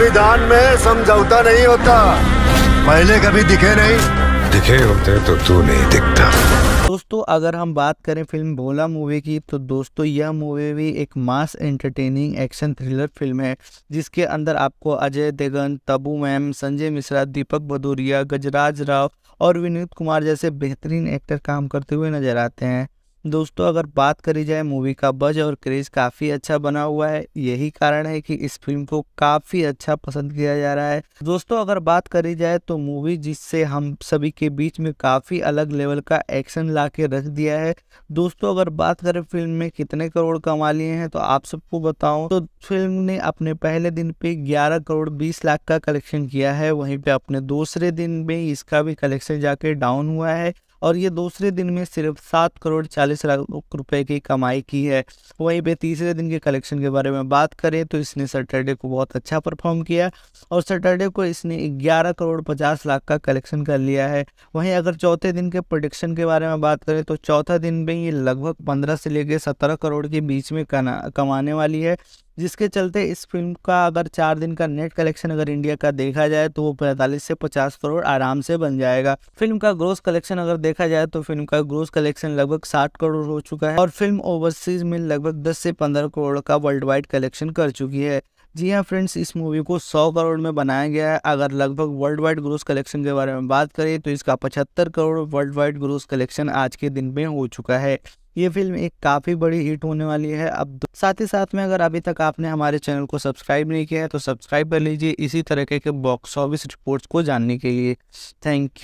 संविधान में समझौता नहीं होता पहले कभी दिखे नहीं दिखे होते तो तू नहीं दिखता दोस्तों अगर हम बात करें फिल्म भोला मूवी की तो दोस्तों यह मूवी भी एक mass entertaining action thriller film है जिसके अंदर आपको अजय देवगन तबू मैम संजय मिश्रा दीपक भदौरिया गजराज राव और विनीत कुमार जैसे बेहतरीन एक्टर काम करते हुए नजर आते हैं दोस्तों अगर बात करी जाए मूवी का बज और क्रेज काफ़ी अच्छा बना हुआ है यही कारण है कि इस फिल्म को काफ़ी अच्छा पसंद किया जा रहा है दोस्तों अगर बात करी जाए तो मूवी जिससे हम सभी के बीच में काफ़ी अलग लेवल का एक्शन ला के रख दिया है दोस्तों अगर बात करें फिल्म में कितने करोड़ कमा लिए हैं तो आप सबको बताऊं तो फिल्म ने अपने पहले दिन पे ग्यारह करोड़ बीस लाख का कलेक्शन किया है वहीं पे अपने दूसरे दिन में इसका भी कलेक्शन जाके डाउन हुआ है और ये दूसरे दिन में सिर्फ सात करोड़ चालीस लाख रुपए की कमाई की है वहीं पे तीसरे दिन के कलेक्शन के बारे में बात करें तो इसने सैटरडे को बहुत अच्छा परफॉर्म किया और सैटरडे को इसने ग्यारह करोड़ पचास लाख का कलेक्शन कर लिया है वहीं अगर चौथे दिन के प्रोडिक्शन के बारे में बात करें तो चौथा दिन में ये लगभग पंद्रह से लेकर सत्रह करोड़ के बीच में कमाने वाली है जिसके चलते इस फिल्म का अगर चार दिन का नेट कलेक्शन अगर इंडिया का देखा जाए तो वो पैंतालीस से पचास करोड़ आराम से बन जाएगा फिल्म का ग्रोस कलेक्शन अगर देखा जाए तो फिल्म का ग्रोस कलेक्शन लगभग साठ करोड़ हो चुका है और फिल्म ओवरसीज में लगभग दस से पंद्रह करोड़ का वर्ल्ड वाइड कलेक्शन कर चुकी है जी हाँ फ्रेंड्स इस मूवी को 100 करोड़ में बनाया गया है अगर लगभग वर्ल्ड वाइड ग्रोस कलेक्शन के बारे में बात करें तो इसका 75 crore world wide gross collection आज के दिन में हो चुका है ये फिल्म एक काफ़ी बड़ी हिट होने वाली है अब साथ ही साथ में अगर अभी तक आपने हमारे चैनल को सब्सक्राइब नहीं किया है तो सब्सक्राइब कर लीजिए इसी तरह के बॉक्स ऑफिस रिपोर्ट को जानने के लिए थैंक यू